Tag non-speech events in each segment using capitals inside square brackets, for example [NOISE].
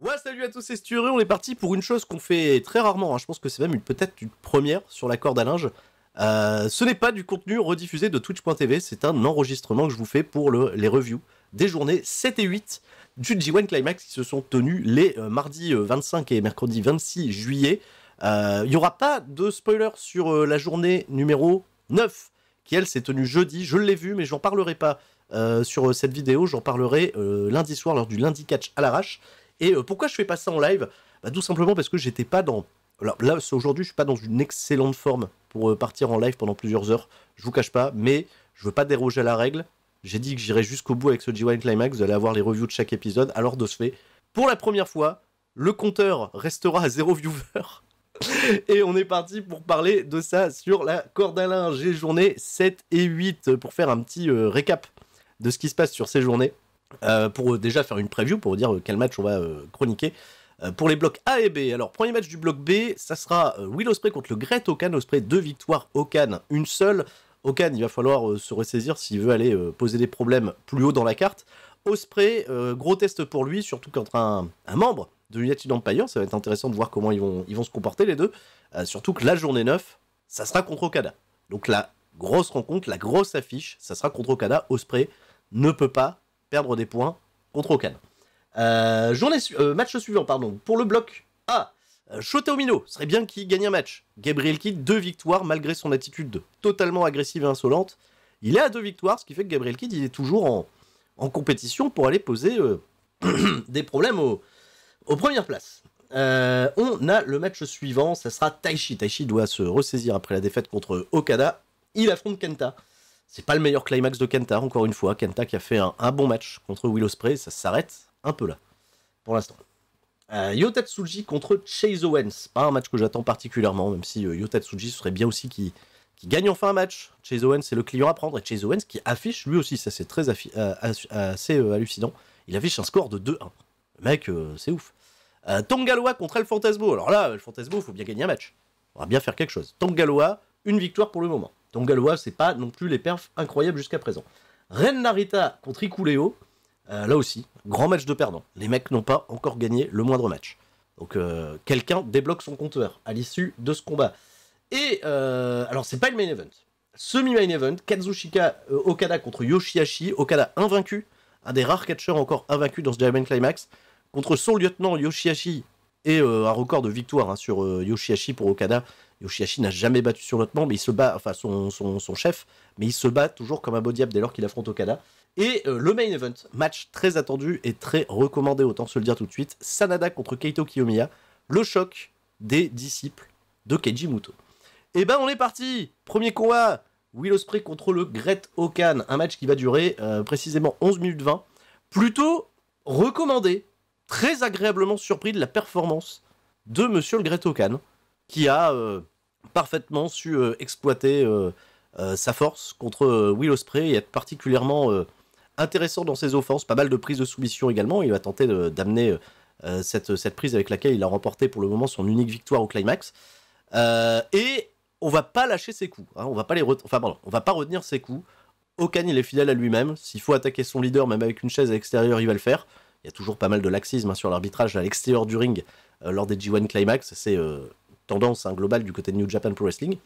Ouais, salut à tous, c'est Sturé. On est parti pour une chose qu'on fait très rarement. Hein. Je pense que c'est même une, peut-être une première sur la corde à linge. Euh, ce n'est pas du contenu rediffusé de Twitch.tv, c'est un enregistrement que je vous fais pour le, les reviews des journées 7 et 8 du G1 Climax qui se sont tenues les euh, mardis 25 euh, et mercredi 26 juillet. Il y n'y aura pas de spoiler sur la journée numéro 9 qui, elle, s'est tenue jeudi. Je l'ai vu mais je n'en parlerai pas sur cette vidéo. J'en parlerai lundi soir lors du lundi catch à l'arrache. Et euh, pourquoi je fais pas ça en live bah, Tout simplement parce que j'étais pas dans. Alors là, aujourd'hui, je suis pas dans une excellente forme pour euh, partir en live pendant plusieurs heures. Je vous cache pas, mais je veux pas déroger à la règle. J'ai dit que j'irai jusqu'au bout avec ce G1 Climax. Vous allez avoir les reviews de chaque épisode. Alors de ce fait, pour la première fois, le compteur restera à zéro viewer. [LAUGHS] Et on est parti pour parler de ça sur la corde à linge, journées 7 et 8 pour faire un petit euh, récap de ce qui se passe sur ces journées. Euh, pour euh, déjà faire une preview, pour dire euh, quel match on va chroniquer pour les blocs A et B. Alors, premier match du bloc B, ça sera Will Osprey contre le Great Okan. Osprey, deux victoires, Okan, une seule. Okan, il va falloir se ressaisir s'il veut aller poser des problèmes plus haut dans la carte. Osprey, gros test pour lui, surtout contre un, membre de United Empire. Ça va être intéressant de voir comment ils vont, ils vont se comporter les deux. surtout que la journée 9, ça sera contre Okada. Donc la grosse rencontre, la grosse affiche, ça sera contre Okada. Osprey ne peut pas perdre des points contre Okada. Euh, euh, match suivant, pardon. Pour le bloc A, euh, Shota Omino, serait bien qu'il gagne un match. Gabriel Kidd, deux victoires malgré son attitude totalement agressive et insolente. Il est à deux victoires, ce qui fait que Gabriel Kidd est toujours en, compétition pour aller poser [CLEARS THROAT] des problèmes aux, premières places. on a le match suivant, ça sera Taishi. Taishi doit se ressaisir après la défaite contre Okada. Il affronte Kenta. C'est pas le meilleur climax de Kenta, encore une fois. Kenta qui a fait un, bon match contre Willow Spray, ça s'arrête un peu là, pour l'instant. Euh, Yotatsuji contre Chase Owens. Pas un match que j'attends particulièrement, même si euh, Yotatsuji serait bien aussi qui, gagne enfin un match. Chase Owens, c'est le client à prendre. Et Chase Owens qui affiche lui aussi, ça c'est très euh, assez euh, hallucinant. Il affiche un score de 2-1. Le mec, euh, c'est ouf. Tongaloa contre El Fantasmo. Alors là, El Fantasmo, il faut bien gagner un match. On va bien faire quelque chose. Tongaloa, une victoire pour le moment. Donc Galois, c'est pas non plus les perfs incroyables jusqu'à présent. Ren Narita contre Ikuleo, euh, là aussi, grand match de perdant. Les mecs n'ont pas encore gagné le moindre match. Donc euh, quelqu'un débloque son compteur à l'issue de ce combat. Et alors euh, alors c'est pas le main event. Semi-main event, Kazushika Okada contre Yoshiashi. Okada invaincu, un des rares catcheurs encore invaincus dans ce Diamond Climax, contre son lieutenant Yoshiashi et euh, un record de victoire hein, sur euh, Yoshiashi pour Okada. Yoshiashi n'a jamais battu sur l'autre mais il se bat, enfin son, son, chef, mais il se bat toujours comme un beau diable dès lors qu'il affronte Okada. Et euh, le main event, match très attendu et très recommandé, autant se le dire tout de suite, Sanada contre Keito Kiyomiya, le choc des disciples de Keiji Muto. Et eh ben on est parti Premier combat, Will Ospreay contre le Gret Okan, un match qui va durer précisément 11 minutes 20, plutôt recommandé très agréablement surpris de la performance de Monsieur le Khan, qui a euh, parfaitement su euh, exploiter euh, sa force contre Will Osprey et être particulièrement intéressant dans ses offenses. Pas mal de prises de soumission également. Il va tenter d'amener cette, cette, prise avec laquelle il a remporté pour le moment son unique victoire au climax. et on va pas lâcher ses coups. Hein. on va pas les enfin, on va pas retenir ses coups. Okan, il est fidèle à lui-même. S'il faut attaquer son leader, même avec une chaise à l'extérieur, il va le faire il y a toujours pas mal de laxisme hein, sur l'arbitrage à l'extérieur du ring euh, lors des G1 Climax. C'est euh, tendance hein, globale du côté de New Japan Pro Wrestling.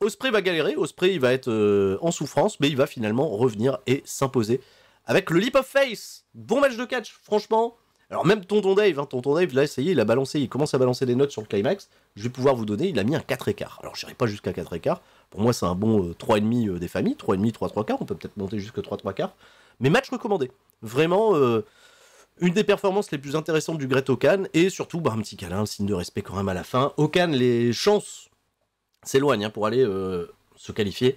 Osprey va galérer, Osprey il va être euh, en souffrance, mais il va finalement revenir et s'imposer avec le Leap of Face. Bon match de catch, franchement. Alors même Tonton Dave, hein, Tonton Dave, là ça il a balancé, il commence à balancer des notes sur le climax. Je vais pouvoir vous donner, il a mis un 4 écart. Alors j'irai pas jusqu'à 4 écarts. Pour moi c'est un bon 3,5 des familles, 3,5, 3 3 quarts, on peut peut-être monter jusqu'à 3 3 quarts. Mais match recommandé. Vraiment, une des performances les plus intéressantes du Greta okan et surtout bah, un petit câlin, un signe de respect quand même à la fin. Okan, les chances s'éloignent hein, pour aller euh, se qualifier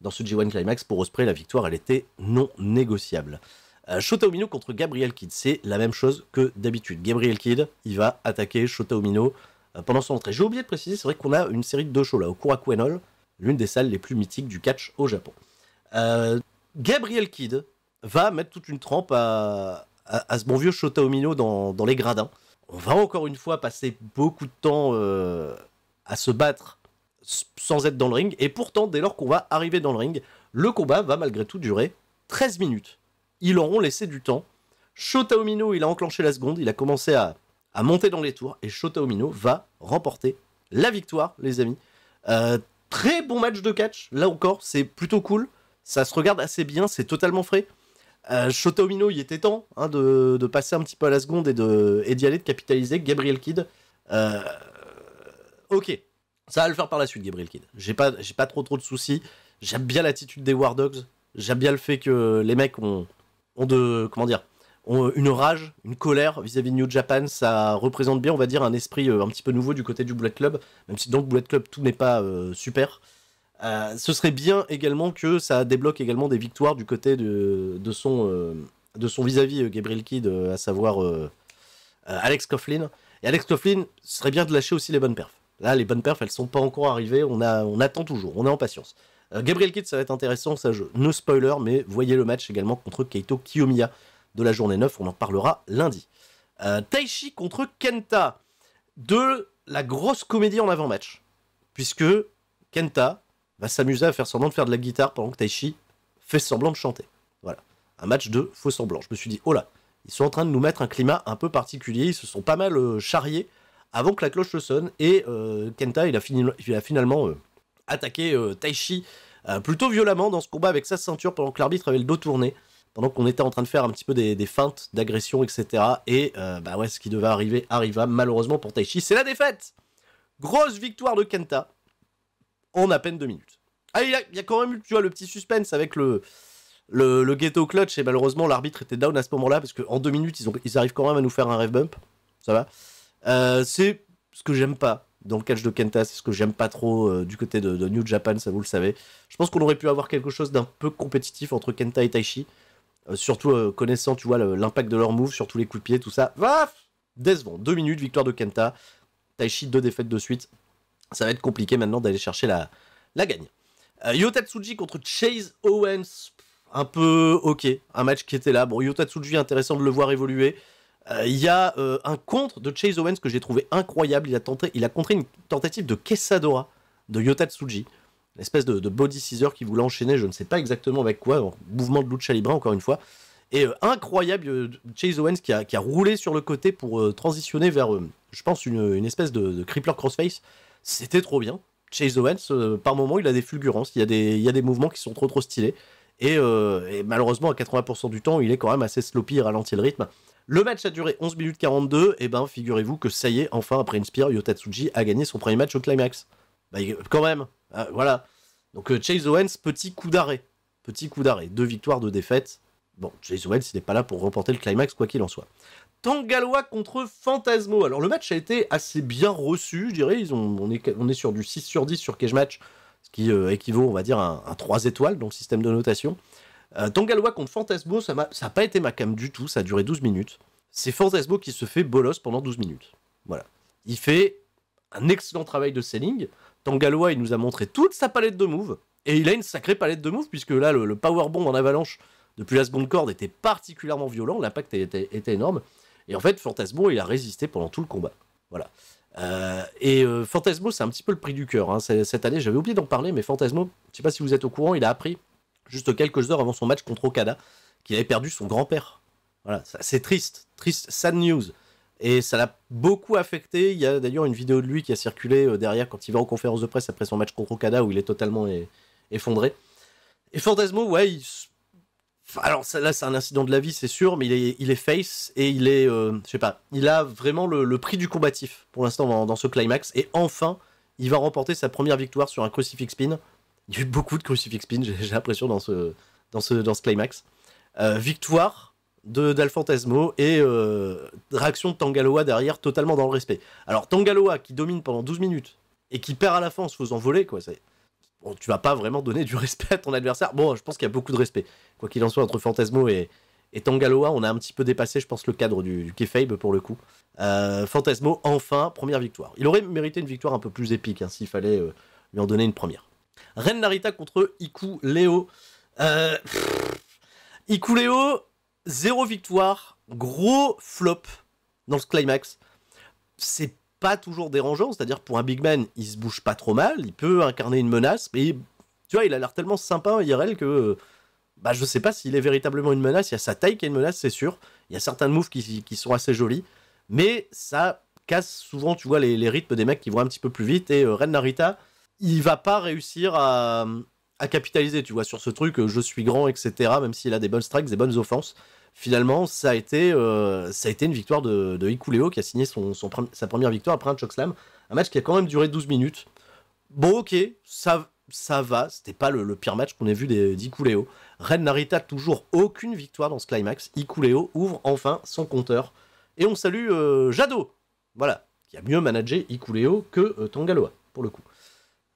dans ce G1 Climax. Pour Osprey, la victoire, elle était non négociable. Euh, contre Gabriel Kidd, c'est la même chose que d'habitude. Gabriel Kidd, il va attaquer Shota euh, pendant son entrée. J'ai oublié de préciser, c'est vrai qu'on a une série de deux shows là, au Kurakuenol, l'une des salles les plus mythiques du catch au Japon. Euh, Gabriel Kidd va mettre toute une trempe à, à, ce bon vieux Shota Omino dans, dans, les gradins. On va encore une fois passer beaucoup de temps euh, à se battre sans être dans le ring, et pourtant, dès lors qu'on va arriver dans le ring, le combat va malgré tout durer 13 minutes. Ils auront laissé du temps. Shota Omino, il a enclenché la seconde, il a commencé à, monter dans les tours, et Shota Omino va remporter la victoire, les amis. Euh, très bon match de catch, là encore, c'est plutôt cool. Ça se regarde assez bien, c'est totalement frais. Euh, Shota Umino, il était temps hein, de, passer un petit peu à la seconde et d'y aller, de capitaliser. Gabriel Kidd, euh, ok, ça va le faire par la suite, Gabriel Kidd. J'ai pas, trop de soucis. J'aime bien l'attitude des War Dogs. J'aime bien le fait que les mecs ont, de. Comment une rage, une colère vis-à-vis de New Japan, ça représente bien, on va dire, un esprit euh, un petit peu nouveau du côté du Bullet Club, même si dans le Bullet Club tout n'est pas super. Euh, ce serait bien également que ça débloque également des victoires du côté de, son euh, de son vis-à-vis euh, Gabriel Kidd, à savoir Alex Coughlin. Et Alex Coughlin, ce serait bien de lâcher aussi les bonnes perfs. Là, les bonnes perfs, elles sont pas encore arrivées. On, a, on attend toujours. On est en patience. Gabriel Kidd, ça va être intéressant. Ça, je, no spoiler, mais voyez le match également contre Keito Kiyomiya de la journée 9. On en parlera lundi. Taichi contre Kenta. De la grosse comédie en avant-match. Puisque Kenta va s'amuser à faire semblant de faire de la guitare pendant que Taichi fait semblant de chanter. Voilà. Un match de faux semblant. Je me suis dit, oh là, ils sont en train de nous mettre un climat un peu particulier. Ils se sont pas mal euh, charriés avant que la cloche le sonne. Et euh, Kenta, il a, finalement euh, attaqué Taichi plutôt violemment dans ce combat avec sa ceinture pendant que l'arbitre avait le dos tourné. Pendant qu'on était en train de faire un petit peu des, feintes, d'agression, etc. Et bah ouais, ce qui devait arriver arriva malheureusement pour Taichi. C'est la défaite Grosse victoire de Kenta en à peine deux minutes. Ah, il y, a quand même eu, tu vois, le petit suspense avec le, le, ghetto clutch, et malheureusement, l'arbitre était down à ce moment-là, parce qu'en deux minutes, ils, ont, ils arrivent quand même à nous faire un rev bump. Ça va. Euh, c'est ce que j'aime pas dans le catch de Kenta, c'est ce que j'aime pas trop euh, du côté de, New Japan, ça vous le savez. Je pense qu'on aurait pu avoir quelque chose d'un peu compétitif entre Kenta et Taichi, euh, surtout connaissant, tu vois, l'impact de leur move, sur tous les coups de pied, tout ça. Vaf Décevant. Deux minutes, victoire de Kenta. Taichi, deux défaites de suite ça va être compliqué maintenant d'aller chercher la, gagne. Euh, Yotatsuji contre Chase Owens, un peu ok, un match qui était là. Bon, Yotatsuji, intéressant de le voir évoluer. Euh, il y a euh, un contre de Chase Owens que j'ai trouvé incroyable. Il a, tenté, il a contré une tentative de Quesadora de Yotatsuji. Une espèce de, body scissor qui voulait enchaîner, je ne sais pas exactement avec quoi, mouvement de de libre encore une fois. Et incroyable, Chase Owens qui a, roulé sur le côté pour transitionner vers, je pense, une, espèce de, de, crippler crossface c'était trop bien. Chase Owens, euh, par moment, il a des fulgurances, il y a des, y a des mouvements qui sont trop trop stylés. Et, euh, malheureusement, à 80% du temps, il est quand même assez sloppy, il ralentit le rythme. Le match a duré 11 minutes 42, et eh ben figurez-vous que ça y est, enfin, après une Yotatsuji a gagné son premier match au Climax. Bah, quand même, ah, voilà. Donc euh, Chase Owens, petit coup d'arrêt. Petit coup d'arrêt. Deux victoires, deux défaites. Bon, Chase Owens, il n'est pas là pour remporter le climax, quoi qu'il en soit. Tangaloa contre Fantasmo. Alors le match a été assez bien reçu, je dirais. Ils ont, on, est, sur du 6 sur 10 sur Cage Match, ce qui euh, équivaut, on va dire, à un, 3 étoiles, le système de notation. Euh, contre Fantasmo, ça n'a pas été ma cam du tout, ça a duré 12 minutes. C'est Fantasmo qui se fait bolos pendant 12 minutes. Voilà. Il fait un excellent travail de selling. Tangaloa, il nous a montré toute sa palette de moves. Et il a une sacrée palette de moves, puisque là, le, powerbomb en avalanche depuis la seconde corde était particulièrement violent. L'impact était, énorme. Et en fait, Fantasmo, il a résisté pendant tout le combat. Voilà. Euh, et euh, Fantasmo, c'est un petit peu le prix du cœur. Hein. Cette année, j'avais oublié d'en parler, mais Fantasmo, je ne sais pas si vous êtes au courant, il a appris juste quelques heures avant son match contre Okada qu'il avait perdu son grand-père. Voilà, c'est triste, triste, sad news. Et ça l'a beaucoup affecté. Il y a d'ailleurs une vidéo de lui qui a circulé euh, derrière quand il va en conférence de presse après son match contre Okada où il est totalement effondré. Et Fantasmo, ouais, il alors là, c'est un incident de la vie, c'est sûr, mais il est, face et il est, euh, je sais pas, il a vraiment le, prix du combatif pour l'instant dans, ce climax. Et enfin, il va remporter sa première victoire sur un crucifix spin. Il y a eu beaucoup de crucifix spin, [LAUGHS] j'ai l'impression dans ce, dans ce, dans ce climax. Euh, victoire de d'Alfantesmo et euh, réaction de Tangaloa derrière, totalement dans le respect. Alors Tangaloa qui domine pendant 12 minutes et qui perd à la fin en se faisant voler, quoi. C'est tu vas pas vraiment donner du [LAUGHS] respect à ton adversaire. Bon, je pense qu'il y a beaucoup de respect. Quoi qu'il en soit, entre Fantasmo et, et Tangaloa, on a un petit peu dépassé, je pense, le cadre du, du pour le coup. Euh, Fantasmo, enfin, première victoire. Il aurait mérité une victoire un peu plus épique hein, s'il fallait euh, lui en donner une première. Ren Narita contre Iku Leo. Euh, Iku Leo, zéro victoire, gros flop dans ce climax. C'est pas toujours dérangeant. C'est-à-dire, pour un big man, il se bouge pas trop mal, il peut incarner une menace, mais tu vois, il a l'air tellement sympa IRL que bah, je sais pas s'il est véritablement une menace. Il y a sa taille qui est une menace, c'est sûr. Il y a certains moves qui, qui, sont assez jolis, mais ça casse souvent, tu vois, les, rythmes des mecs qui vont un petit peu plus vite. Et euh, Ren Narita, il va pas réussir à, à capitaliser, tu vois, sur ce truc, euh, je suis grand, etc., même s'il a des bonnes strikes, des bonnes offenses finalement, ça a été, euh, ça a été une victoire de, de qui a signé son, sa première victoire après un slam. Un match qui a quand même duré 12 minutes. Bon, ok, ça, ça va. C'était pas le, pire match qu'on ait vu d'Ikuleo. Ren Narita, toujours aucune victoire dans ce climax. Ikuleo ouvre enfin son compteur. Et on salue euh, Jado, voilà, qui a mieux managé Ikuleo que euh, Tongaloa, pour le coup.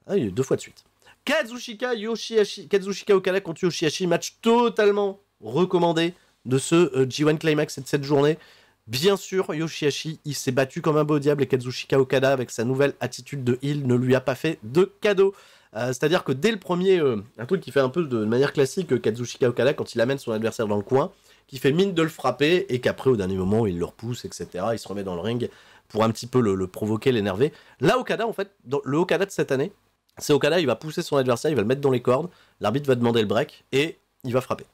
Ah, il y deux fois de suite. Kazushika, Yoshihashi, Kazushika Okada contre Yoshihashi, match totalement recommandé de ce euh, G1 Climax et de cette journée. Bien sûr, Yoshiashi il s'est battu comme un beau diable et Kazushika Okada, avec sa nouvelle attitude de heal, ne lui a pas fait de cadeau. Euh, c'est-à-dire que dès le premier, euh, un truc qui fait un peu de, manière classique euh, Okada, quand il amène son adversaire dans le coin, qui fait mine de le frapper et qu'après, au dernier moment, il le repousse, etc. Il se remet dans le ring pour un petit peu le, provoquer, l'énerver. Là, Okada, en fait, le Okada de cette année, c'est Okada, il va pousser son adversaire, il va le mettre dans les cordes, l'arbitre va demander le break et il va frapper.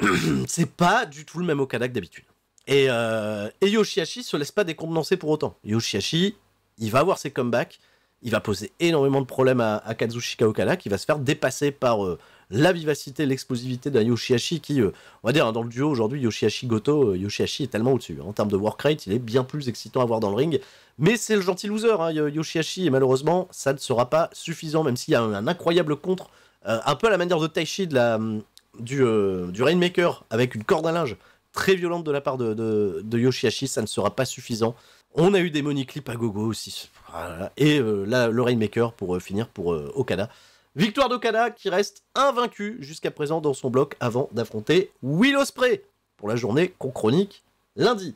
[CLEARS THROAT] c'est pas du tout le même Okada que d'habitude. Et, euh, et, se laisse pas décompenser pour autant. Yoshiashi, il va avoir ses comebacks, il va poser énormément de problèmes à, à Kazushika Okada, qui va se faire dépasser par euh, la vivacité, l'explosivité d'un Yoshiashi qui, euh, on va dire, hein, dans le duo aujourd'hui, yoshiashi Goto, euh, Yoshiashi est tellement au-dessus. En termes de work rate, il est bien plus excitant à voir dans le ring. Mais c'est le gentil loser, hein, Yoshiashi. et malheureusement, ça ne sera pas suffisant, même s'il y a un, un incroyable contre, un peu à la manière de Taishi de la, hum, du, euh, du Rainmaker avec une corde à linge très violente de la part de, de, ça ne sera pas suffisant. On a eu des money clips à gogo aussi. Et euh, là, le Rainmaker pour euh, finir pour Okada. Victoire d'Okada qui reste invaincu jusqu'à présent dans son bloc avant d'affronter willow spray pour la journée qu'on chronique lundi.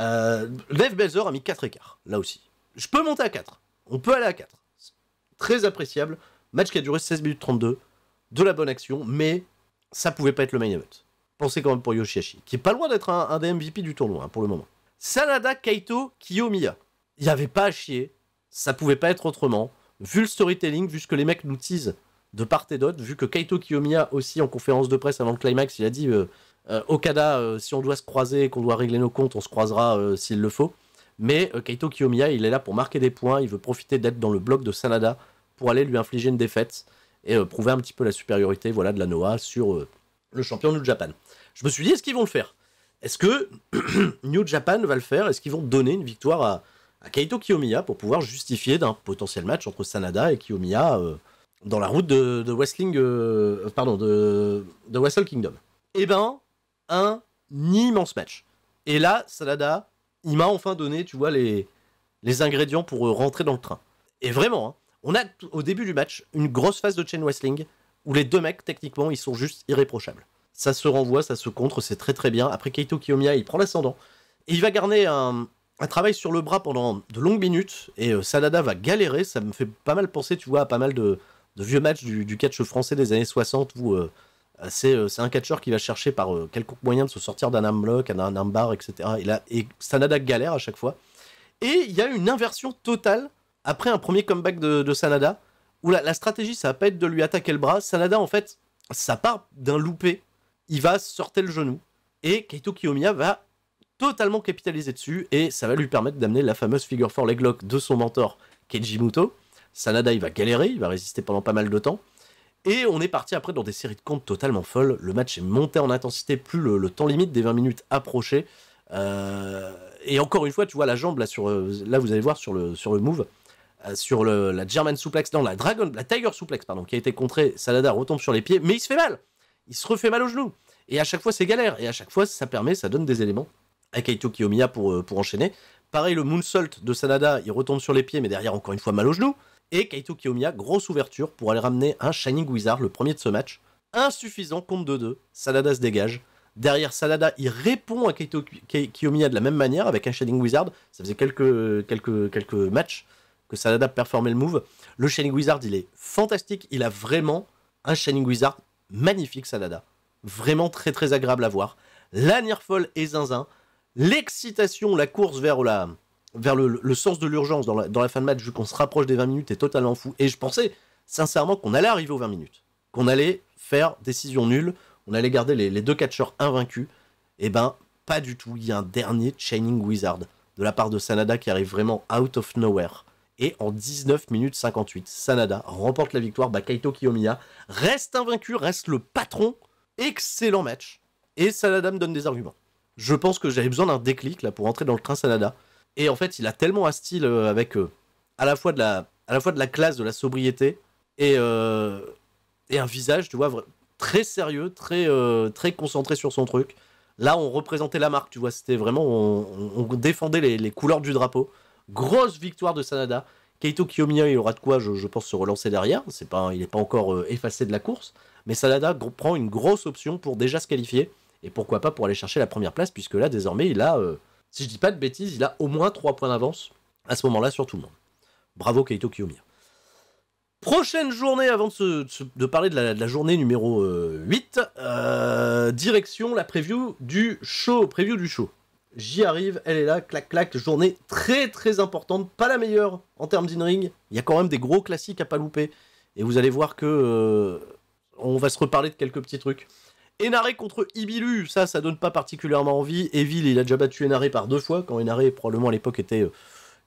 Euh, Lev Belzer a mis 4 écarts, là aussi. Je peux monter à 4. On peut aller à 4. Très appréciable. Match qui a duré 16 minutes 32. De la bonne action, mais ça pouvait pas être le main event. Pensez quand même pour Yoshiashi, qui est pas loin d'être un, des MVP du tournoi hein, pour le moment. Sanada, Kaito, Kiyomiya. Il n'y avait pas à chier. Ça pouvait pas être autrement. Vu le storytelling, vu ce que les mecs nous teasent de part et d'autre, vu que Kaito Kiyomiya aussi en conférence de presse avant le climax, il a dit euh, euh, Okada, euh, si on doit se croiser et qu'on doit régler nos comptes, on se croisera s'il le faut. Mais Kaito Kiyomiya, il est là pour marquer des points, il veut profiter d'être dans le bloc de Sanada pour aller lui infliger une défaite et euh, prouver un petit peu la supériorité voilà, de la Noah sur euh, le champion New Japan. Je me suis dit, est-ce qu'ils vont le faire Est-ce que [CLEARS THROAT] New Japan va le faire Est-ce qu'ils vont donner une victoire à, Kaito Kiyomiya pour pouvoir justifier d'un potentiel match entre Sanada et Kiyomiya euh, dans la route de, de Wrestling, pardon, de, de Wrestle Kingdom Eh ben, un immense match. Et là, Sanada, il m'a enfin donné, tu vois, les, les ingrédients pour rentrer dans le train. Et vraiment, hein, on a au début du match une grosse phase de chain wrestling où les deux mecs, techniquement, ils sont juste irréprochables. Ça se renvoie, ça se contre, c'est très très bien. Après, Keito Kiyomiya, il prend l'ascendant. il va garder un, travail sur le bras pendant de longues minutes. Et euh, Sanada va galérer. Ça me fait pas mal penser, tu vois, à pas mal de, vieux matchs du, catch français des années 60 où euh, euh, c'est un catcheur qui va chercher par quelconque moyen de se sortir d'un armlock, d'un bar, etc. Et, là, et Sanada galère à chaque fois. Et il y a une inversion totale après un premier comeback de, Sanada, où la, stratégie, ça va pas être de lui attaquer le bras. Sanada, en fait, ça part d'un loupé. Il va sortir le genou. Et Kaito Kiyomiya va totalement capitaliser dessus. Et ça va lui permettre d'amener la fameuse figure 4 leglock de son mentor, Keiji Muto. Sanada, il va galérer, il va résister pendant pas mal de temps. Et on est parti après dans des séries de comptes totalement folles. Le match est monté en intensité, plus le, temps limite des 20 minutes approchait. Euh, et encore une fois, tu vois la jambe là sur euh, là vous allez voir sur le sur le move, euh, sur la German Suplex, non, la Dragon, la Tiger Suplex, pardon, qui a été contrée. Salada retombe sur les pieds, mais il se fait mal. Il se refait mal au genou. Et à chaque fois, c'est galère. Et à chaque fois, ça permet, ça donne des éléments à Kaito Kiyomiya pour, euh, pour enchaîner. Pareil, le moonsault de Salada, il retombe sur les pieds, mais derrière, encore une fois, mal au genou. Et Kaito Kiyomiya, grosse ouverture pour aller ramener un Shining Wizard, le premier de ce match. Insuffisant, compte 2-2. Salada se dégage. Derrière Salada, il répond à Kaito Kiyomiya de la même manière avec un Shining Wizard. Ça faisait quelques, quelques, quelques matchs que Sanada performait le move. Le Shining Wizard, il est fantastique. Il a vraiment un Shining Wizard magnifique, Sanada. Vraiment très très agréable à voir. La folle et zinzin. L'excitation, la course vers, la, vers le, sens de l'urgence dans la, fin de match, vu qu'on se rapproche des 20 minutes, est totalement fou. Et je pensais sincèrement qu'on allait arriver aux 20 minutes. Qu'on allait faire décision nulle. On allait garder les, deux catcheurs invaincus. Eh ben, pas du tout. Il y a un dernier Shining Wizard de la part de Sanada qui arrive vraiment out of nowhere et en 19 minutes 58. Sanada remporte la victoire, bah, Kaito Kiyomiya reste invaincu, reste le patron. Excellent match. Et Sanada me donne des arguments. Je pense que j'avais besoin d'un déclic là pour entrer dans le train Sanada. Et en fait, il a tellement un style euh, avec euh, à, la fois de la, à la fois de la classe, de la sobriété et, euh, et un visage, tu vois, très sérieux, très, très concentré sur son truc. Là, on représentait la marque, tu vois, c'était vraiment, on, défendait les couleurs du drapeau. Grosse victoire de Sanada. Keito Kiyomiya, il aura de quoi, je, pense, se relancer derrière. C'est pas, il n'est pas encore euh, effacé de la course. Mais Sanada prend une grosse option pour déjà se qualifier. Et pourquoi pas pour aller chercher la première place, puisque là, désormais, il a, euh, si je dis pas de bêtises, il a au moins 3 points d'avance à ce moment-là sur tout le monde. Bravo Keito Kiyomiya. Prochaine journée, avant de, parler de la, journée numéro 8, euh, direction la preview du show. Preview du show. J'y arrive, elle est là, clac clac, journée très très importante, pas la meilleure en termes d'in-ring. Il y a quand même des gros classiques à pas louper. Et vous allez voir que euh, on va se reparler de quelques petits trucs. Enare contre Ibilu, ça, ça donne pas particulièrement envie. Evil, il a déjà battu Enare par deux fois, quand Enare, probablement à l'époque, était,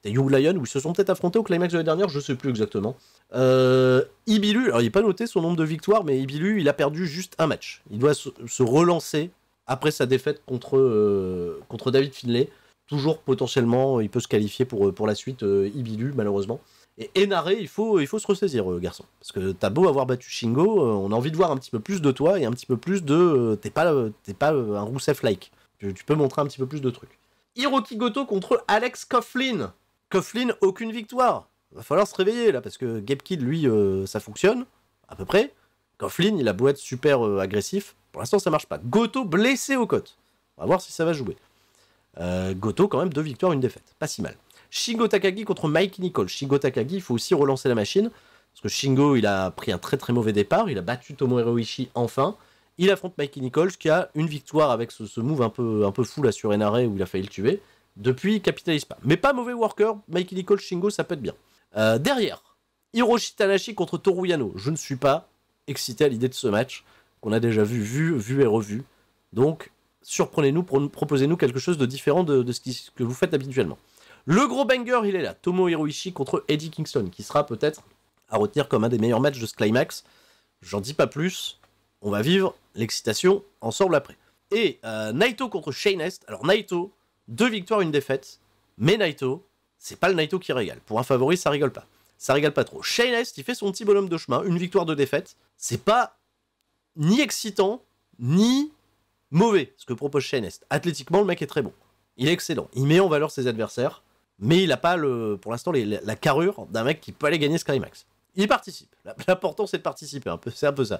des euh, you Lion, où ils se sont peut-être affrontés au climax de la dernière, je sais plus exactement. Euh, Ibilu, alors il n'est pas noté son nombre de victoires, mais Ibilu, il a perdu juste un match. Il doit se relancer après sa défaite contre, euh, contre David Finlay. Toujours potentiellement, euh, il peut se qualifier pour, euh, pour la suite, Ibilu, malheureusement. Et Enaré, il faut, il faut se ressaisir, garçon. Parce que t'as beau avoir battu Shingo, on a envie de voir un petit peu plus de toi et un petit peu plus de. t'es pas, pas un Rousseff-like. Tu, peux montrer un petit peu plus de trucs. Hiroki Goto contre Alex Coughlin. Coughlin, aucune victoire. Va falloir se réveiller là, parce que Gabe lui, ça fonctionne, à peu près. Koflin il a beau être super euh, agressif, pour l'instant ça marche pas. Goto blessé aux côtes. On va voir si ça va jouer. Euh, Goto quand même deux victoires, une défaite, pas si mal. Shingo Takagi contre Mike Nichols Shingo Takagi, il faut aussi relancer la machine parce que Shingo, il a pris un très très mauvais départ, il a battu Tomohiro Ishii enfin. Il affronte Mike Nichols qui a une victoire avec ce, move un peu, un peu fou là sur Enare où il a failli le tuer. Depuis, il capitalise pas. Mais pas mauvais worker, Mike Nichols, Shingo, ça peut être bien. Euh, derrière, Hiroshi Tanashi contre Toru Yano. Je ne suis pas excité à l'idée de ce match qu'on a déjà vu, vu, vu et revu. Donc, surprenez-nous, proposez-nous quelque chose de différent de, ce que vous faites habituellement. Le gros banger, il est là. Tomo Hiroishi contre Eddie Kingston, qui sera peut-être à retenir comme un des meilleurs matchs de ce climax. J'en dis pas plus. On va vivre l'excitation ensemble après. Et euh, Naito contre Shane Est. Alors Naito, deux victoires, une défaite. Mais Naito, c'est pas le Naito qui régale. Pour un favori, ça rigole pas. Ça rigole pas trop. Shane Est, il fait son petit bonhomme de chemin, une victoire, deux défaites c'est pas ni excitant, ni mauvais, ce que propose est Athlétiquement, le mec est très bon. Il est excellent. Il met en valeur ses adversaires, mais il n'a pas, le, pour l'instant, la carrure d'un mec qui peut aller gagner Sky Max. Il participe. [LAUGHS] L'important, c'est de participer. Un peu, c'est un peu ça.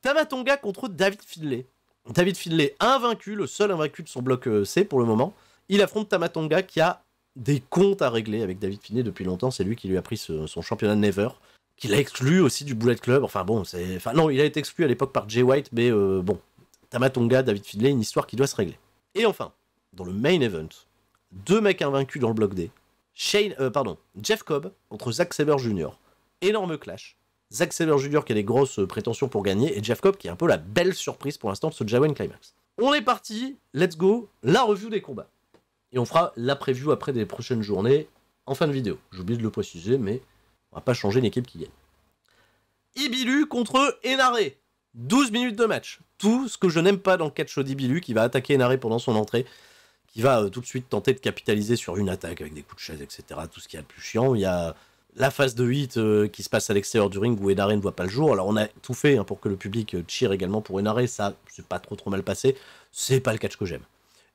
Tamatonga contre David Finlay. David Finlay, invaincu, le seul invaincu de son bloc euh, C pour le moment. Il affronte Tamatonga qui a des comptes à régler avec David Finlay depuis longtemps. C'est lui qui lui a pris son championnat de Never. Il a exclu aussi du Bullet Club. Enfin bon, c'est. Enfin non, il a été exclu à l'époque par Jay White, mais euh, bon, Tamatonga, David Finlay, une histoire qui doit se régler. Et enfin, dans le main event, deux mecs invaincus dans le bloc D. Shane, euh, pardon, Jeff Cobb contre Zack Saber Jr. Énorme clash. Zack Saber Jr. qui a des grosses euh, prétentions pour gagner et Jeff Cobb qui est un peu la belle surprise pour l'instant de ce Jawan Climax. On est parti, let's go, la review des combats. Et on fera la preview après des prochaines journées en fin de vidéo. J'oublie de le préciser, mais on va pas changer l'équipe qui gagne. Ibilu contre Enaré. 12 minutes de match. Tout ce que je n'aime pas dans le catch d'Ibilu qui va attaquer Enaré pendant son entrée, qui va euh, tout de suite tenter de capitaliser sur une attaque avec des coups de chaise, etc. Tout ce qui est le plus chiant. Il y a la phase de 8 euh, qui se passe à l'extérieur du ring où Enaré ne voit pas le jour. Alors on a tout fait hein, pour que le public euh, cheer également pour Enaré. Ça, c'est pas trop trop mal passé. C'est pas le catch que j'aime.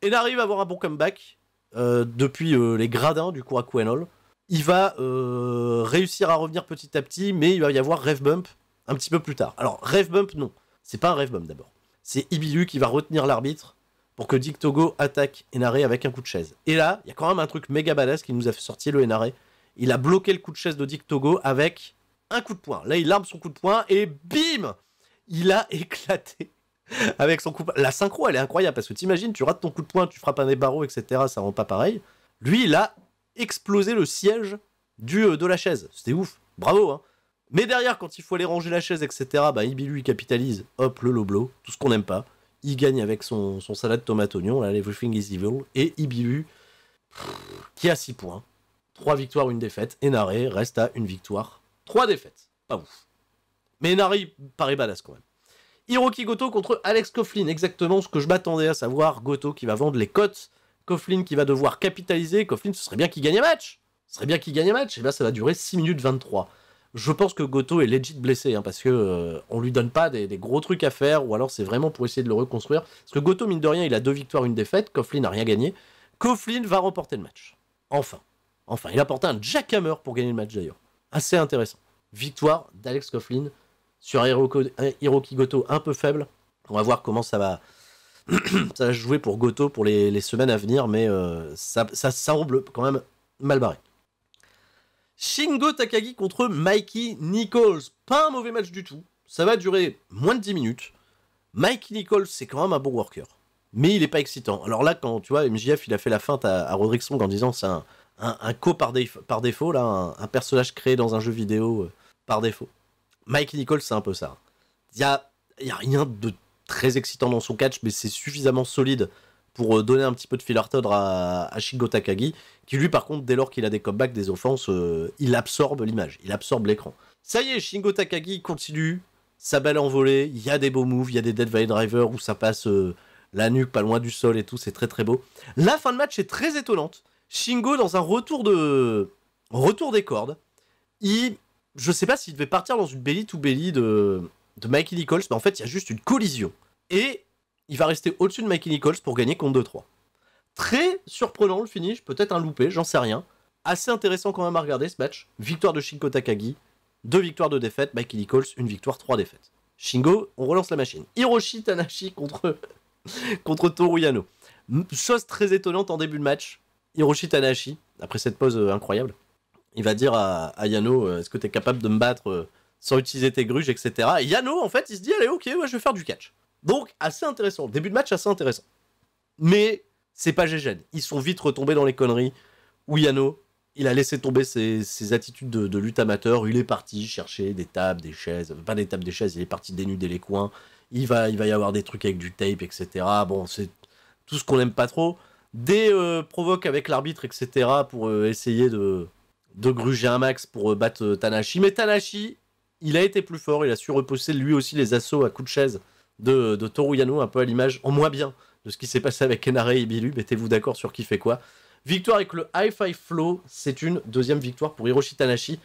Enaré va avoir un bon comeback depuis les gradins du Kurakuenol il va euh, réussir à revenir petit à petit, mais il va y avoir Rave Bump un petit peu plus tard. Alors, Rave Bump, non. C'est pas un Rave Bump d'abord. C'est Ibilu qui va retenir l'arbitre pour que Dick Togo attaque Enare avec un coup de chaise. Et là, il y a quand même un truc méga badass qui nous a fait sortir le Enare. Il a bloqué le coup de chaise de Dick Togo avec un coup de poing. Là, il arme son coup de poing et bim Il a [LAUGHS] éclaté avec son coup de... La synchro, elle est incroyable parce que t'imagines, tu rates ton coup de poing, tu frappes un des barreaux, etc. Ça rend pas pareil. Lui, il a exploser le siège du, euh, de la chaise. C'était ouf, bravo. Hein. Mais derrière, quand il faut aller ranger la chaise, etc., bah, Ibilu il capitalise, hop, le loblo, tout ce qu'on n'aime pas. Il gagne avec son, salade tomate-oignon, là, is Evil. Et Ibilu, qui a 6 points, 3 victoires, une défaite. Et reste à une victoire, 3 défaites. Pas ouf. Mais Nari paraît badass quand même. Hiroki Goto contre Alex Coughlin, exactement ce que je m'attendais à savoir. Goto qui va vendre les cotes Koflin qui va devoir capitaliser. Koflin, ce serait bien qu'il gagne un match. Ce serait bien qu'il gagne un match. Et là, ça va durer 6 minutes 23. Je pense que Goto est legit blessé hein, parce que ne euh, on lui donne pas des, gros trucs à faire ou alors c'est vraiment pour essayer de le reconstruire. Parce que Goto, mine de rien, il a deux victoires, une défaite. Koflin n'a rien gagné. Koflin va remporter le match. Enfin. Enfin, il a porté un jackhammer pour gagner le match d'ailleurs. Assez intéressant. Victoire d'Alex Koflin sur Hiroki Goto un peu faible. On va voir comment ça va, [CLEARS THROAT] ça va jouer pour Goto pour les, semaines à venir, mais euh, ça, ça, quand même mal barré. Shingo Takagi contre Mikey Nichols. Pas un mauvais match du tout. Ça va durer moins de 10 minutes. Mikey Nichols, c'est quand même un bon worker. Mais il n'est pas excitant. Alors là, quand tu vois, MJF, il a fait la feinte à, à Roderick en disant c'est un, co par, défaut, là, un, personnage créé dans un jeu vidéo euh, par défaut. Mikey Nichols, c'est un peu ça. Il y a, y a rien de très excitant dans son catch, mais c'est suffisamment solide pour euh, donner un petit peu de fil à à, Shingo Takagi, qui lui par contre, dès lors qu'il a des comebacks, des offenses, euh, il absorbe l'image, il absorbe l'écran. Ça y est, Shingo Takagi continue sa belle envolée, il y a des beaux moves, il y a des Dead Valley Driver où ça passe euh, la nuque pas loin du sol et tout, c'est très très beau. La fin de match est très étonnante. Shingo dans un retour de retour des cordes, il je sais pas s'il devait partir dans une belly to belly de de Mikey Nichols, e. mais en fait, il y a juste une collision. Et il va rester au-dessus de Mikey Nichols e. pour gagner contre 2-3. Très surprenant le finish, peut-être un loupé, j'en sais rien. Assez intéressant quand même à regarder ce match. Victoire de Shinko Takagi, deux victoires de défaites. Mikey Nichols, e. une victoire, trois défaites. Shingo, on relance la machine. Hiroshi Tanashi contre, [LAUGHS] contre Toru Yano. Chose très étonnante en début de match, Hiroshi Tanashi, après cette pause euh, incroyable, il va dire à, à Yano, euh, est-ce que tu es capable de me battre euh, sans utiliser tes gruges, etc. Et Yano, en fait, il se dit, allez, ok, ouais, je vais faire du catch. Donc, assez intéressant. Début de match, assez intéressant. Mais c'est pas Gégen. Ils sont vite retombés dans les conneries où Yano, il a laissé tomber ses, attitudes de, lutte amateur. Il est parti chercher des tables, des chaises. Pas des tables, des chaises. Il est parti dénuder les coins. Il va, il va y avoir des trucs avec du tape, etc. Bon, c'est tout ce qu'on n'aime pas trop. Des provoque euh, provoques avec l'arbitre, etc. pour euh, essayer de, de gruger un max pour euh, battre Tanashi. Mais Tanashi, il a été plus fort, il a su repousser lui aussi les assauts à coups de chaise de, Toru Yano, un peu à l'image, en moins bien, de ce qui s'est passé avec Kenare et Bilu. Mettez-vous d'accord sur qui fait quoi. Victoire avec le Hi-Fi Flow, c'est une deuxième victoire pour Hiroshi Tanashi.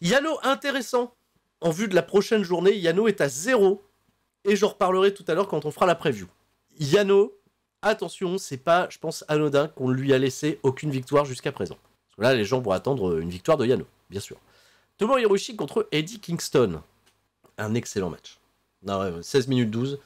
Yano, intéressant. En vue de la prochaine journée, Yano est à zéro. Et j'en reparlerai tout à l'heure quand on fera la preview. Yano, attention, c'est pas, je pense, anodin qu'on lui a laissé aucune victoire jusqu'à présent. là, les gens vont attendre une victoire de Yano, bien sûr. Tomohiro Hiroshi contre Eddie Kingston. Un excellent match. 16 ah minutes 12.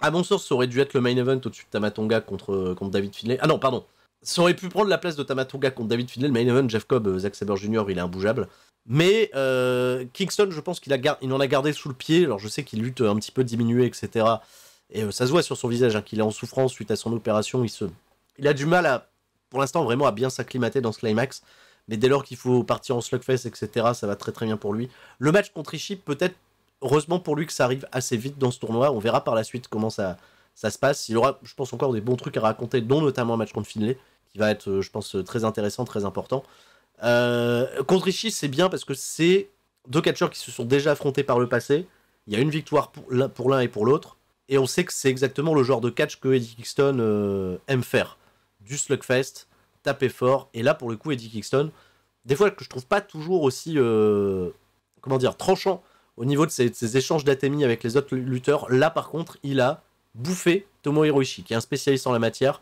À mon sens, ça aurait dû être le main event au-dessus de Tamatonga contre, contre David Finlay. Ah non, pardon. Ça aurait pu prendre la place de Tamatonga contre David Finlay. Le main event, Jeff Cobb, euh, Zack Saber Jr., il est imbougeable. Mais euh, Kingston, je pense qu'il a il en a gardé sous le pied. Alors je sais qu'il lutte un petit peu diminué, etc. Et euh, ça se voit sur son visage hein, qu'il est en souffrance suite à son opération. Il, se... il a du mal à, pour l'instant, vraiment à bien s'acclimater dans ce climax mais dès lors qu'il faut partir en slugfest, etc., ça va très très bien pour lui. Le match contre Ishii, peut-être, heureusement pour lui que ça arrive assez vite dans ce tournoi. On verra par la suite comment ça, ça se passe. Il aura, je pense, encore des bons trucs à raconter, dont notamment un match contre Finlay, qui va être, euh, je pense, euh, très intéressant, très important. Euh, contre Ishii, c'est bien parce que c'est deux catcheurs qui se sont déjà affrontés par le passé. Il y a une victoire pour l'un et pour l'autre. Et on sait que c'est exactement le genre de catch que Eddie Kingston aime faire. Du slugfest, taper fort. Et là, pour le coup, Eddie Kingston, des fois que je trouve pas toujours aussi, euh, comment dire, tranchant au niveau de ses, échanges d'atémie avec les autres lutteurs. Là, par contre, il a bouffé Tomo Ishii qui est un spécialiste en la matière.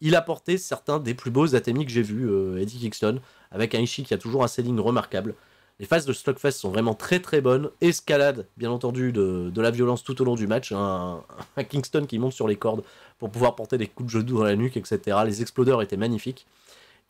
Il a porté certains des plus beaux atémis que j'ai vus, euh, Eddie Kingston, avec un Ishii qui a toujours un selling remarquable. Les phases de Slugfest sont vraiment très très bonnes. Escalade, bien entendu, de, la violence tout au long du match. [LAUGHS] Un, Kingston qui monte sur les cordes pour pouvoir porter des coups de genoux dans la nuque, etc. Les explodeurs étaient magnifiques.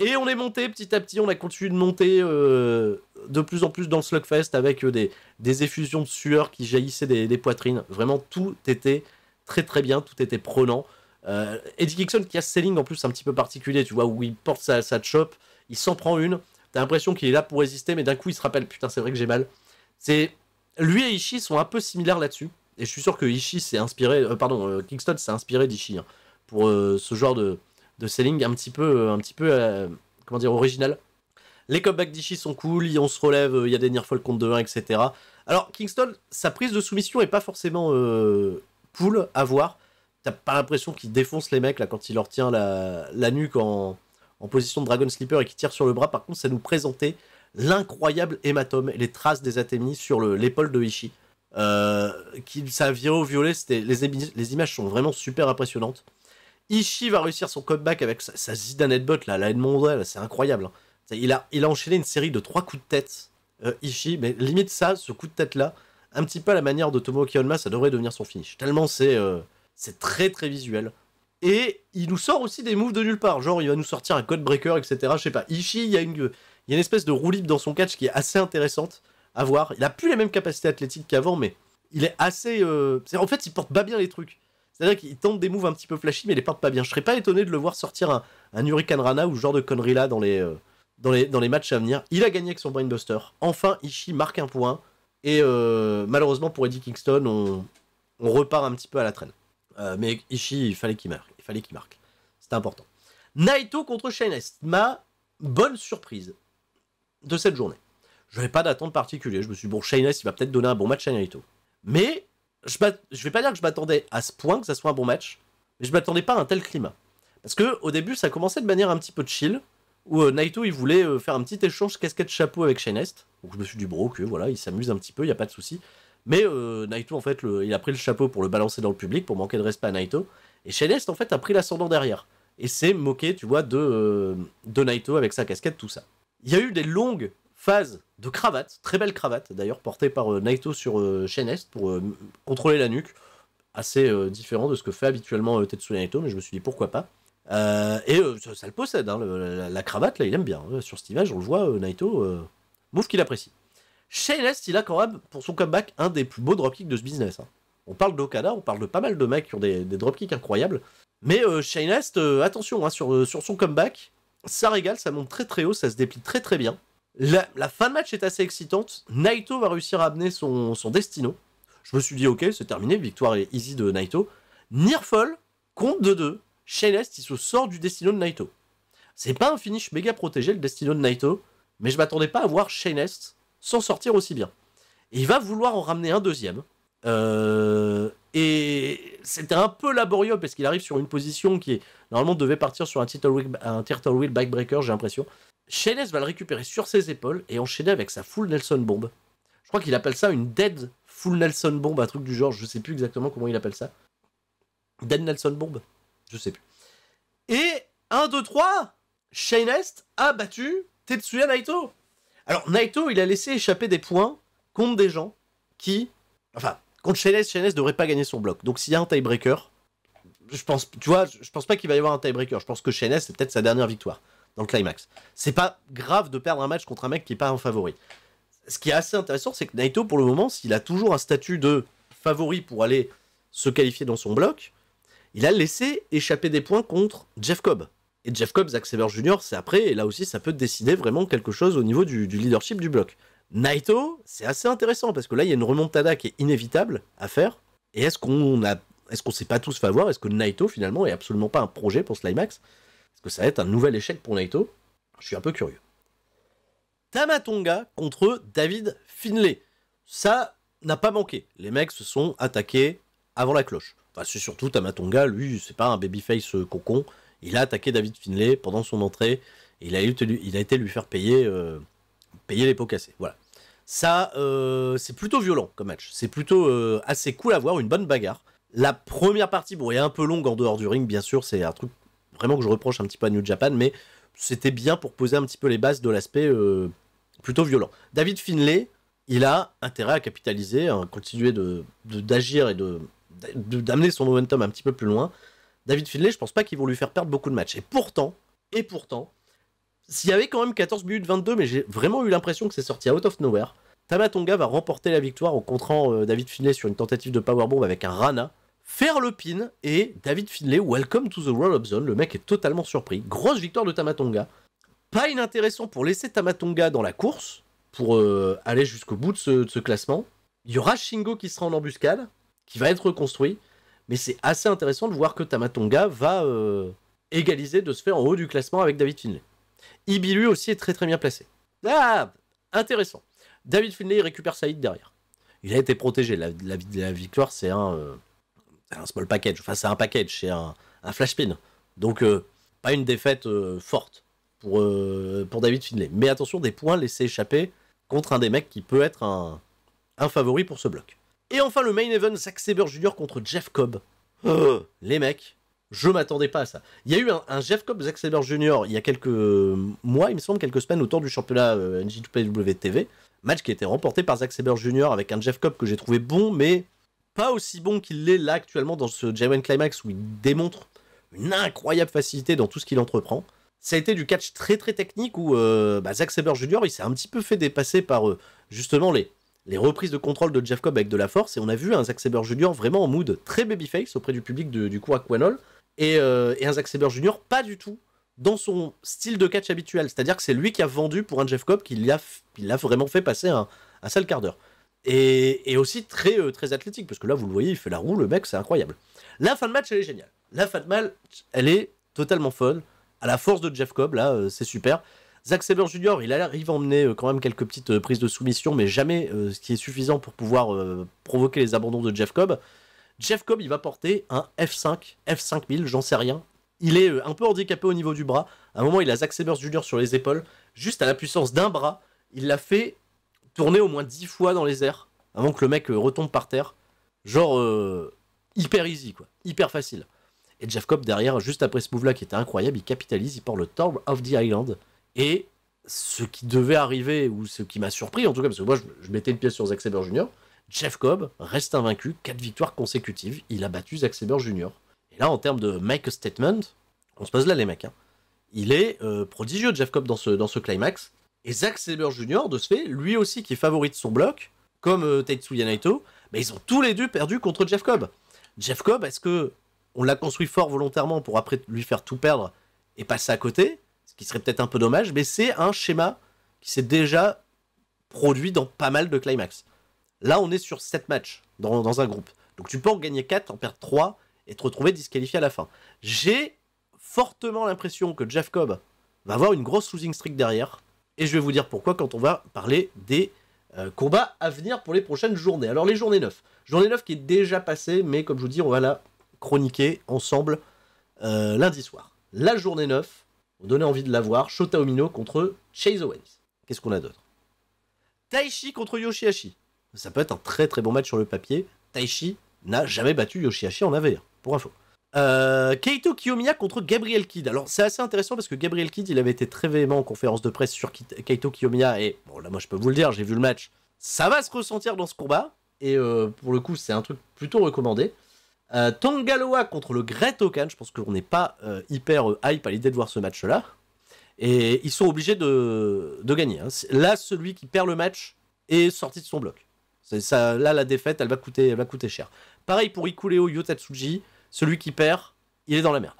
Et on est monté petit à petit, on a continué de monter euh, de plus en plus dans le Slugfest avec euh, des, effusions de sueur qui jaillissaient des, poitrines. Vraiment, tout était très très bien, tout était prenant. Euh, Eddie Kingston qui a ce selling en plus un petit peu particulier, tu vois, où il porte sa, sa chop, il s'en prend une, T'as l'impression qu'il est là pour résister, mais d'un coup, il se rappelle Putain, c'est vrai que j'ai mal. C'est Lui et Ishii sont un peu similaires là-dessus. Et je suis sûr que Ishii s'est inspiré. Euh, pardon, euh, Kingston s'est inspiré d'Ishii hein, pour euh, ce genre de, selling un petit peu, un petit peu comment dire, original. Les comebacks d'Ishii sont cool, on se relève, il y a des near-fall contre 2 1, etc. Alors, Kingston, sa prise de soumission est pas forcément cool à voir t'as pas l'impression qu'il défonce les mecs là quand il leur tient la, la nuque en, en position de Dragon Sleeper et qui tire sur le bras, par contre, ça nous présentait l'incroyable hématome et les traces des athémies sur l'épaule de Ishii. Euh, qui, ça au violet, les, images sont vraiment super impressionnantes. Ishii va réussir son comeback avec sa, sa Zidane headbutt, là, la haine c'est incroyable. Hein. Il a, il a enchaîné une série de trois coups de tête, Ichi, euh, Ishii, mais limite ça, ce coup de tête-là, un petit peu à la manière de Tomoki Onma, ça devrait devenir son finish. Tellement c'est, euh, c'est très très visuel. Et il nous sort aussi des moves de nulle part. Genre, il va nous sortir un code breaker, etc. Je sais pas. Ishii, il y a une, y a une espèce de roue dans son catch qui est assez intéressante à voir. Il a plus les mêmes capacités athlétiques qu'avant, mais il est assez. Euh, en fait, il porte pas bien les trucs. C'est-à-dire qu'il tente des moves un petit peu flashy, mais il les porte pas bien. Je serais pas étonné de le voir sortir un, un Hurricane ou ce genre de conneries là dans les, euh, dans, les, dans les matchs à venir. Il a gagné avec son Brainbuster. Enfin, Ishii marque un point. Et euh, malheureusement pour Eddie Kingston, on, repart un petit peu à la traîne. mais Ishii, il fallait qu'il marque. Il fallait qu'il marque. C'était important. Naito contre Shane Ma bonne surprise de cette journée. Je n'avais pas d'attente particulière. Je me suis dit, bon, Shane il va peut-être donner un bon match à Naito. Mais je ne vais pas dire que je m'attendais à ce point que ça soit un bon match, mais je m'attendais pas à un tel climat. Parce que au début, ça commençait de manière un petit peu de chill, où euh, Naito il voulait euh, faire un petit échange casquette-chapeau avec Shane Est. Donc je me suis dit, bro ok, voilà, il s'amuse un petit peu, il n'y a pas de souci. Mais euh, Naito, en fait, il a pris le chapeau pour le balancer dans le public, pour manquer de respect à Naito. Et Est, en fait, a pris l'ascendant derrière. Et s'est moqué, tu vois, de, euh, de Naito avec sa casquette, tout ça. Il y a eu des longues phases de cravate, très belle cravate d'ailleurs, portée par euh, Naito sur euh, Est, pour euh, contrôler la nuque. Assez différent de ce que fait habituellement Tetsuya Naito, mais je me suis dit pourquoi pas. et ça, le possède, hein, la, cravate, là, il aime bien. Hein. Sur Sur image, on le voit, Naito, move qu'il apprécie. Est, il a quand même, pour son comeback, un des plus beaux dropkicks de ce business. Hein. On parle d'Okada, on parle de pas mal de mecs qui ont des, des dropkicks incroyables. Mais euh, Shane Est, euh, attention, hein, euh, sur, son comeback, ça régale, ça monte très très haut, ça se déplie très très bien. La, fin de match est assez excitante. Naito va réussir à amener son, destino. Je me suis dit, ok, c'est terminé, victoire est easy de Naito. Nierfall compte de deux. Shane Est, il se sort du destino de Naito. C'est pas un finish méga protégé, le destino de Naito, mais je m'attendais pas à voir Shane Est s'en sortir aussi bien. Et il va vouloir en ramener un deuxième. Euh, et c'était un peu laborieux parce qu'il arrive sur une position qui est, normalement devait partir sur un title wheel, un title wheel backbreaker, j'ai l'impression. Est va le récupérer sur ses épaules et enchaîner avec sa full Nelson bomb. Je crois qu'il appelle ça une dead full Nelson bomb, un truc du genre, je sais plus exactement comment il appelle ça. Dead Nelson bomb, je sais plus. Et 1 2 3, Shane Est a battu Tetsuya Naito. Alors Naito, il a laissé échapper des points contre des gens qui enfin contre Sheamus, ne devrait pas gagner son bloc. Donc s'il y a un tiebreaker, je pense, tu vois, je pense pas qu'il va y avoir un tiebreaker. Je pense que Sheamus, c'est peut-être sa dernière victoire dans le climax. C'est pas grave de perdre un match contre un mec qui est pas un favori. Ce qui est assez intéressant, c'est que Naito, pour le moment, s'il a toujours un statut de favori pour aller se qualifier dans son bloc, il a laissé échapper des points contre Jeff Cobb. Et Jeff Cobb, Zack Saber Jr., c'est après, et là aussi, ça peut décider vraiment quelque chose au niveau du leadership du bloc. Naito, c'est assez intéressant parce que là, il y a une remontada qui est inévitable à faire. Et est-ce qu'on a, est-ce qu'on sait pas tous faire voir Est-ce que Naito finalement est absolument pas un projet pour Slimax Est-ce que ça va être un nouvel échec pour Naito Je suis un peu curieux. Tamatonga contre David Finlay. Ça n'a pas manqué. Les mecs se sont attaqués avant la cloche. Enfin, c'est surtout Tamatonga, lui, c'est pas un babyface euh, cocon. Il a attaqué David Finlay pendant son entrée. il a, il a été lui faire payer, euh, payer les pots cassés. Voilà ça, euh, c'est plutôt violent comme match. C'est plutôt euh, assez cool à voir, une bonne bagarre. La première partie, bon, est un peu longue en dehors du ring, bien sûr, c'est un truc vraiment que je reproche un petit peu à New Japan, mais c'était bien pour poser un petit peu les bases de l'aspect euh, plutôt violent. David Finlay, il a intérêt à capitaliser, à continuer d'agir de, et de d'amener son momentum un petit peu plus loin. David Finlay, je pense pas qu'ils vont lui faire perdre beaucoup de matchs. Et pourtant, et pourtant, s'il y avait quand même 14 minutes 22, mais j'ai vraiment eu l'impression que c'est sorti out of nowhere. Tamatonga va remporter la victoire en contrant euh, David Finlay sur une tentative de powerbomb avec un Rana, faire le pin et David Finlay, welcome to the World of zone. Le mec est totalement surpris. Grosse victoire de Tamatonga. Pas inintéressant pour laisser Tamatonga dans la course, pour euh, aller jusqu'au bout de ce, classement. Il y aura Shingo qui sera en embuscade, qui va être reconstruit. Mais c'est assez intéressant de voir que Tamatonga va euh, égaliser de se faire en haut du classement avec David Finlay. Ibi lui aussi est très très bien placé. Ah, intéressant. David Finlay récupère Saïd derrière. Il a été protégé. La, victoire, c'est un, euh, un, small package. Enfin, c'est un package, c'est un, flash Donc, euh, pas une défaite euh, forte pour, David Finlay. Mais attention, des points laissés échapper contre un des mecs qui peut être un, favori pour ce bloc. Et enfin, le main event, Zack Saber Jr. contre Jeff Cobb. Oh, les mecs, je m'attendais pas à ça. Il y a eu un, Jeff Cobb Zack Saber Jr. il y a quelques mois, il me semble, quelques semaines, autour du championnat euh, TV, Match qui a été remporté par Zack Saber Jr. avec un Jeff Cobb que j'ai trouvé bon, mais pas aussi bon qu'il l'est là actuellement dans ce J1 Climax où il démontre une incroyable facilité dans tout ce qu'il entreprend. Ça a été du catch très très technique où euh, bah, Zack Saber Jr. il s'est un petit peu fait dépasser par euh, justement les, les reprises de contrôle de Jeff Cobb avec de la force et on a vu un Zack Saber Jr. vraiment en mood très babyface auprès du public du coup Aquanol et, un Zack Saber Jr. pas du tout dans son style de catch habituel. C'est-à-dire que c'est lui qui a vendu pour un Jeff Cobb qui l'a, vraiment fait passer un, sale quart d'heure. Et, aussi très, euh, très athlétique, parce que là, vous le voyez, il fait la roue, le mec, c'est incroyable. La fin de match, elle est géniale. La fin de match, elle est totalement folle. À la force de Jeff Cobb, là, euh, c'est super. Zack Saber Jr., il arrive à emmener euh, quand même quelques petites prises de soumission, mais jamais ce qui est suffisant pour pouvoir provoquer les abandons de Jeff Cobb. Jeff Cobb, il va porter un F5, F5000, j'en sais rien. Il est euh, un peu handicapé au niveau du bras. À un moment, il a Zack Jr. sur les épaules. Juste à la puissance d'un bras, il l'a fait tourner au moins 10 fois dans les airs avant que le mec euh, retombe par terre. Genre, euh, hyper easy, quoi. Hyper facile. Et Jeff Cobb, derrière, juste après ce move-là qui était incroyable, il capitalise, il porte le Tower of the Island. Et ce qui devait arriver, ou ce qui m'a surpris, en tout cas, parce que moi, je, mettais une pièce sur Zack Sabre Jr., Jeff Cobb reste invaincu, 4 victoires consécutives. Il a battu Zack Sabre Jr. Et là, en termes de make statement, on se pose là les mecs. Hein. Il est euh, prodigieux, Jeff Cobb, dans ce, climax. Et Zack Sabre Jr., de ce fait, lui aussi qui est favori de son bloc, comme euh, Tetsuya Naito, mais ils ont tous les deux perdu contre Jeff Cobb. Jeff Cobb, est-ce que on l'a construit fort volontairement pour après lui faire tout perdre et passer à côté Ce qui serait peut-être un peu dommage, mais c'est un schéma qui s'est déjà produit dans pas mal de climax. Là, on est sur 7 matchs dans, un groupe. Donc tu peux en gagner 4, en perdre 3 et te retrouver disqualifié à la fin. J'ai fortement l'impression que Jeff Cobb va avoir une grosse losing streak derrière. Et je vais vous dire pourquoi quand on va parler des euh, combats à venir pour les prochaines journées. Alors les journées 9. Journée 9 qui est déjà passée, mais comme je vous dis, on va la chroniquer ensemble euh, lundi soir. La journée 9, on donnait envie de la voir, Shota Omino contre Chase Owens. Qu'est-ce qu'on a d'autre Taishi contre Yoshihashi. Ça peut être un très très bon match sur le papier. Taishi n'a jamais battu Yoshihashi en AVR, pour info. Euh, Keito Kiyomiya contre Gabriel Kidd. Alors c'est assez intéressant parce que Gabriel Kidd, il avait été très véhément en conférence de presse sur Keito Kiyomiya et bon là moi je peux vous le dire, j'ai vu le match, ça va se ressentir dans ce combat et euh, pour le coup c'est un truc plutôt recommandé. Euh, Tangaloa contre le Great Okan, je pense qu'on n'est pas euh, hyper hype à l'idée de voir ce match-là. Et ils sont obligés de, gagner. Hein. Là, celui qui perd le match est sorti de son bloc là, la défaite, elle va coûter, va coûter cher. Pareil pour Ikuleo Yotatsuji, celui qui perd, il est dans la merde.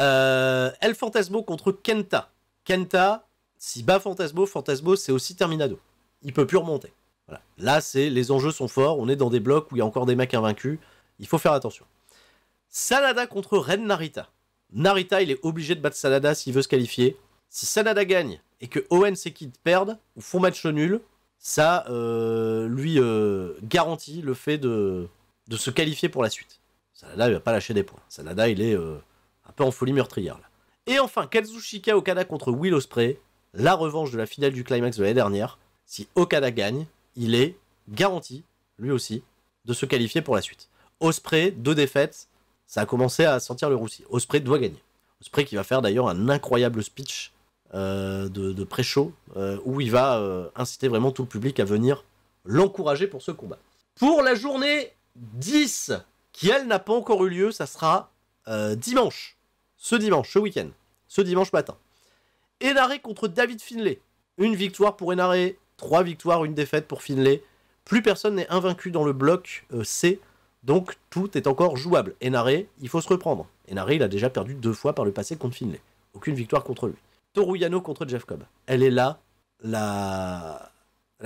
Euh, El Fantasmo contre Kenta. Kenta, si bat Fantasmo, Fantasmo, c'est aussi Terminado. Il peut plus remonter. Là, c'est les enjeux sont forts. On est dans des blocs où il y a encore des mecs invaincus. Il faut faire attention. Salada contre Ren Narita. Narita, il est obligé de battre Salada s'il veut se qualifier. Si Salada gagne et que Owen et Kid perdent ou font match nul, ça euh, lui euh, garantit le fait de, se qualifier pour la suite. Salada, il va pas lâcher des points. Salada, il est euh, un peu en folie meurtrière. Et enfin, Kazushika Okada contre Will Ospreay, la revanche de la finale du climax de l'année dernière. Si Okada gagne, il est garanti, lui aussi, de se qualifier pour la suite. Osprey, deux défaites, ça a commencé à sentir le roussi. Osprey doit gagner. Osprey qui va faire d'ailleurs un incroyable speech euh, de, pré-show euh, où il va euh, inciter vraiment tout le public à venir l'encourager pour ce combat. Pour la journée 10, qui elle n'a pas encore eu lieu, ça sera dimanche. Ce dimanche, ce week-end. Ce dimanche matin. Enaré contre David Finlay. Une victoire pour Enaré, trois victoires, une défaite pour Finlay. Plus personne n'est invaincu dans le bloc C, donc tout est encore jouable. Enaré, il faut se reprendre. Enaré, il a déjà perdu deux fois par le passé contre Finlay. Aucune victoire contre lui. Toru Yano contre Jeff Cobb. Elle est là, la,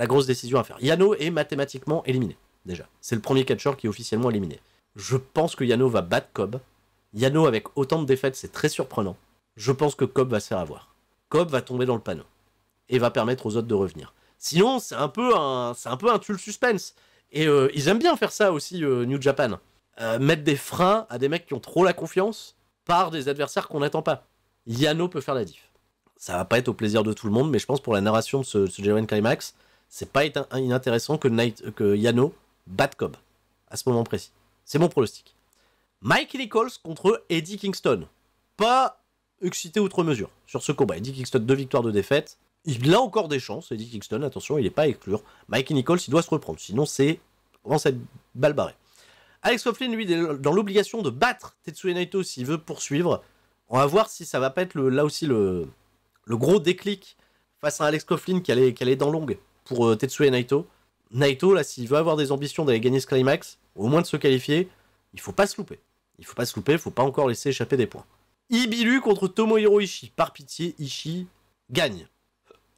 grosse décision à faire. Yano est mathématiquement éliminé, déjà. C'est le premier catcheur qui est officiellement éliminé. Je pense que Yano va battre Cobb. Yano, avec autant de défaites, c'est très surprenant. Je pense que Cobb va se faire avoir. Cobb va tomber dans le panneau et va permettre aux autres de revenir. Sinon, c'est un peu un, c'est un peu un tulle suspense. Et euh, ils aiment bien faire ça aussi, euh, New Japan. Euh, mettre des freins à des mecs qui ont trop la confiance par des adversaires qu'on n'attend pas. Yano peut faire la diff ça va pas être au plaisir de tout le monde, mais je pense pour la narration de ce, ce Climax, c'est pas inintéressant que, que Yano bat Cobb à ce moment précis. C'est mon pronostic. Mike Nichols contre Eddie Kingston. Pas excité outre mesure sur ce combat. Eddie Kingston, deux victoires, de défaites. Il a encore des chances, Eddie Kingston. Attention, il n'est pas à exclure. Mike Nichols, il doit se reprendre. Sinon, c'est vraiment cette balle barrée. Alex Coughlin, lui, est dans l'obligation de battre Tetsuya Naito s'il veut poursuivre. On va voir si ça va pas être là aussi le, le gros déclic face à Alex Coughlin qui allait, dans longue pour euh, Tetsuya Naito. Naito, là, s'il veut avoir des ambitions d'aller gagner ce climax, au moins de se qualifier, il faut pas se louper. Il faut pas se louper, il faut pas encore laisser échapper des points. Ibilu contre Tomohiro Ishii. Par pitié, Ishii gagne.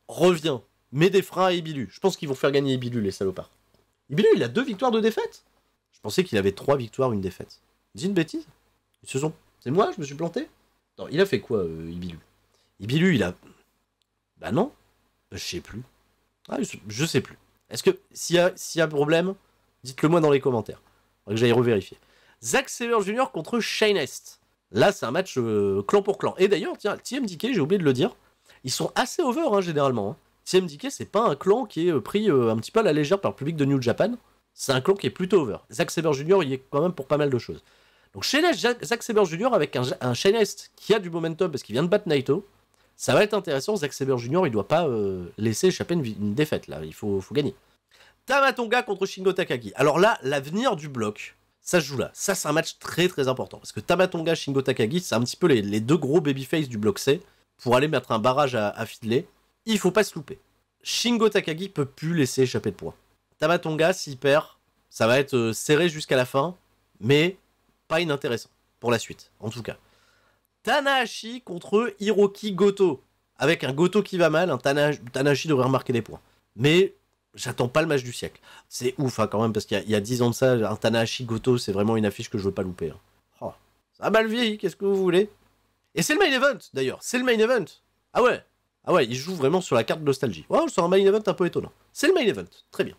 Revient. Met des freins à Ibilu. Je pense qu'ils vont faire gagner Ibilu, les salopards. Ibilu, il a deux victoires, deux défaites. Je pensais qu'il avait trois victoires, une défaite. Dis une bêtise. C'est moi, je me suis planté. Non, il a fait quoi, euh, Ibilu Ibilu, il a. Bah non, je sais plus. Ah, je, sais plus. Est-ce que s'il y, a, un problème, dites-le moi dans les commentaires. Faudrait que j'aille revérifier. Zack Saber Jr. contre Shane Est. Là, c'est un match euh, clan pour clan. Et d'ailleurs, tiens, TMDK, j'ai oublié de le dire, ils sont assez over hein, généralement. Hein. TMDK, TMDK, c'est pas un clan qui est euh, pris euh, un petit peu à la légère par le public de New Japan. C'est un clan qui est plutôt over. Zack Saber Jr., il est quand même pour pas mal de choses. Donc, Shane Zack Junior Jr. avec un, un Shane Est qui a du momentum parce qu'il vient de battre Naito ça va être intéressant. Zack Saber Jr., il doit pas euh, laisser échapper une, défaite, là. Il faut, faut gagner. Tamatonga contre Shingo Takagi. Alors là, l'avenir du bloc, ça se joue là. Ça, c'est un match très très important. Parce que Tamatonga, Shingo Takagi, c'est un petit peu les, deux gros babyface du bloc C. Pour aller mettre un barrage à, à Il il faut pas se louper. Shingo Takagi peut plus laisser échapper de points. Tamatonga, s'il perd, ça va être euh, serré jusqu'à la fin, mais pas inintéressant pour la suite, en tout cas. Tanahashi contre Hiroki Goto. Avec un Goto qui va mal, un Tanahashi, devrait remarquer des points. Mais j'attends pas le match du siècle. C'est ouf hein, quand même, parce qu'il y, a 10 ans de ça, un Tanahashi Goto, c'est vraiment une affiche que je veux pas louper. Ah ça a mal vieilli, qu'est-ce que vous voulez Et c'est le main event d'ailleurs, c'est le main event. Ah ouais Ah ouais, il joue vraiment sur la carte nostalgie. Oh, c'est un main event un peu étonnant. C'est le main event, très bien.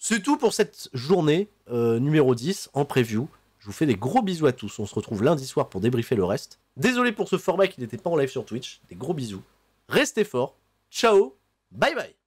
C'est tout pour cette journée euh, numéro 10 en preview. Je vous fais des gros bisous à tous. On se retrouve lundi soir pour débriefer le reste. Désolé pour ce format qui n'était pas en live sur Twitch. Des gros bisous. Restez forts. Ciao. Bye bye.